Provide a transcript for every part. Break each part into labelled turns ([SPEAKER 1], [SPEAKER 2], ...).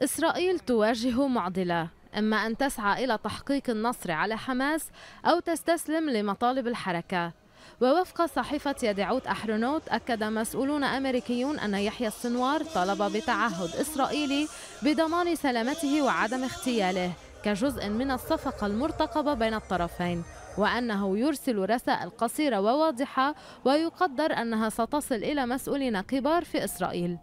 [SPEAKER 1] إسرائيل تواجه معضلة إما أن تسعى إلى تحقيق النصر على حماس أو تستسلم لمطالب الحركة ووفق صحيفة يدعوت أحرونوت أكد مسؤولون أمريكيون أن يحيى السنوار طلب بتعهد إسرائيلي بضمان سلامته وعدم اغتياله كجزء من الصفقة المرتقبة بين الطرفين وأنه يرسل رسائل قصيرة وواضحة ويقدر أنها ستصل إلى مسؤولين كبار في إسرائيل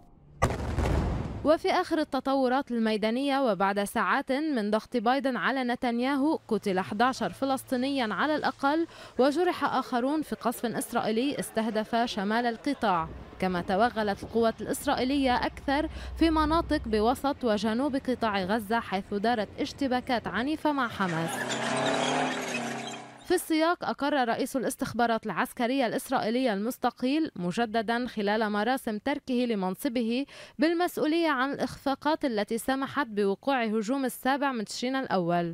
[SPEAKER 1] وفي آخر التطورات الميدانية وبعد ساعات من ضغط بايدن على نتنياهو قتل 11 فلسطينيا على الأقل وجرح آخرون في قصف إسرائيلي استهدف شمال القطاع كما توغلت القوات الإسرائيلية أكثر في مناطق بوسط وجنوب قطاع غزة حيث دارت اشتباكات عنيفة مع حماس في السياق أقر رئيس الاستخبارات العسكرية الإسرائيلية المستقيل مجددا خلال مراسم تركه لمنصبه بالمسؤولية عن الإخفاقات التي سمحت بوقوع هجوم السابع من تشرين الأول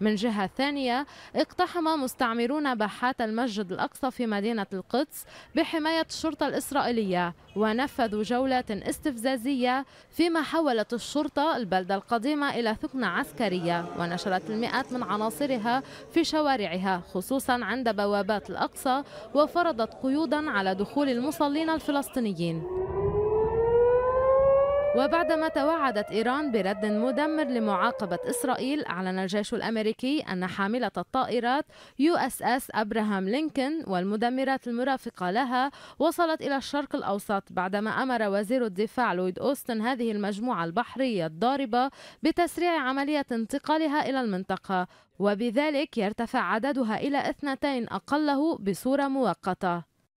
[SPEAKER 1] من جهة ثانية اقتحم مستعمرون باحات المسجد الأقصى في مدينة القدس بحماية الشرطة الإسرائيلية ونفذوا جولات استفزازية فيما حولت الشرطة البلدة القديمة إلى ثكنة عسكرية ونشرت المئات من عناصرها في شوارعها خصوصا عند بوابات الأقصى وفرضت قيودا على دخول المصلين الفلسطينيين وبعدما توعدت إيران برد مدمر لمعاقبة إسرائيل أعلن الجيش الأمريكي أن حاملة الطائرات يو اس اس أبراهام لينكن والمدمرات المرافقة لها وصلت إلى الشرق الأوسط بعدما أمر وزير الدفاع لويد أوستن هذه المجموعة البحرية الضاربة بتسريع عملية انتقالها إلى المنطقة وبذلك يرتفع عددها إلى اثنتين أقله بصورة مؤقتة